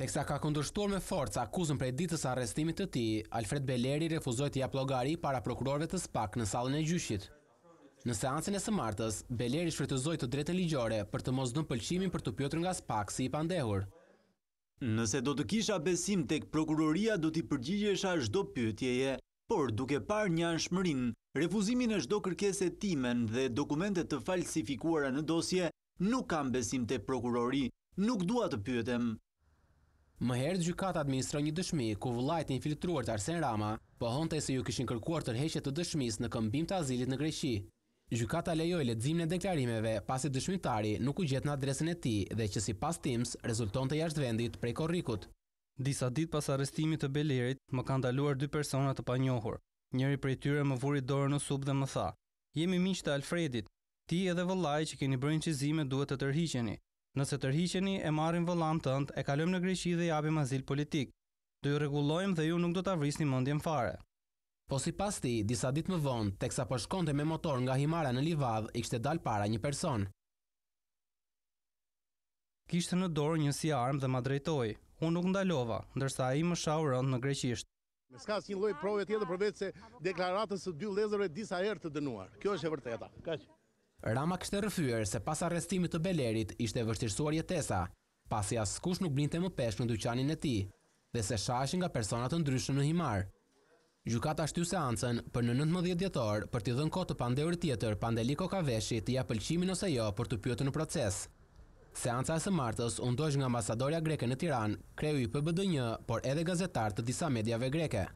Teksa ka kundërshtuar me forcë akuzën për ditës së arrestimit të tij, Alfred Beleri refuzoi të jap llogari para prokurorëve të SPAK në sallën e gjyqit. Në seancën e së martës, Beleri shfrytëzoi të drejtën ligjore për të mos dhënë pëlqimin për të pyetur nga SPAK si i pandehur. Nëse do të kisha besim tek prokuroria, do t'i përgjigjesha çdo pyetjeje, por duke parë një anshmërim, refuzimin e çdo kërkese time dhe dokumente të falsifikuara në dosje, nuk kam besim tek prokurori, nuk dua të pyetem, Më herët gjykata administron një dëshmi ku vëllajt një infiltruar të Arsen Rama pohonte se ju kishin kërkuar tërheqje të dëshmisë në këmbim të azilit në Greqi. Gjykata lejoi leximin e deklarimeve pasi dëshmitari nuk u gjet në adresën e tij dhe që sipas Teams rezultonte jashtë vendit prej korrikut. Disa ditë pas arrestimit të Belerit, më kanë daluar dy persona të panjohur. Njëri prej tyre më vuri dorën në sub dhe më tha: "Jemi miq të Alfredit. Ti edhe vëllai që keni bërë incizime duhet të tërhiqeni." Nëse tërhiqeni e marrim vëllam të ndë, e kalëm në Greqi dhe jabim azil politik. Do ju regullojmë dhe ju nuk do të avris një mëndjen fare. Po si pas ti, disa dit më vonë, teksa sa po përshkonte me motor nga himara në Livadh, i kështë e para një person. Kishtë në dorë një si armë dhe ma drejtoj. Unë nuk ndalova, ndërsa i më shau rënd në Greqisht. Me s'ka si lojë prove tjetë, përvecë se deklaratës të dy lezëre disa erë të dënuar. Kjo është e vërteta. Rama kështë e rëfyër se pas arrestimit të Belerit ishte e vështirësuar jetesa, pasi asë kush nuk blinte më pesh në duqanin e ti, dhe se shashin nga personat të ndryshën në himar. Gjukat ashtu se ancen për në 19 djetor për t'i dhënë kotë të pandeur tjetër pandeliko ka veshi t'i apëlqimin ose jo për t'u pjotë në proces. Seanca e së martës undojsh nga ambasadorja greke në Tiran, kreju i PBD një, por edhe gazetar të disa medjave greke.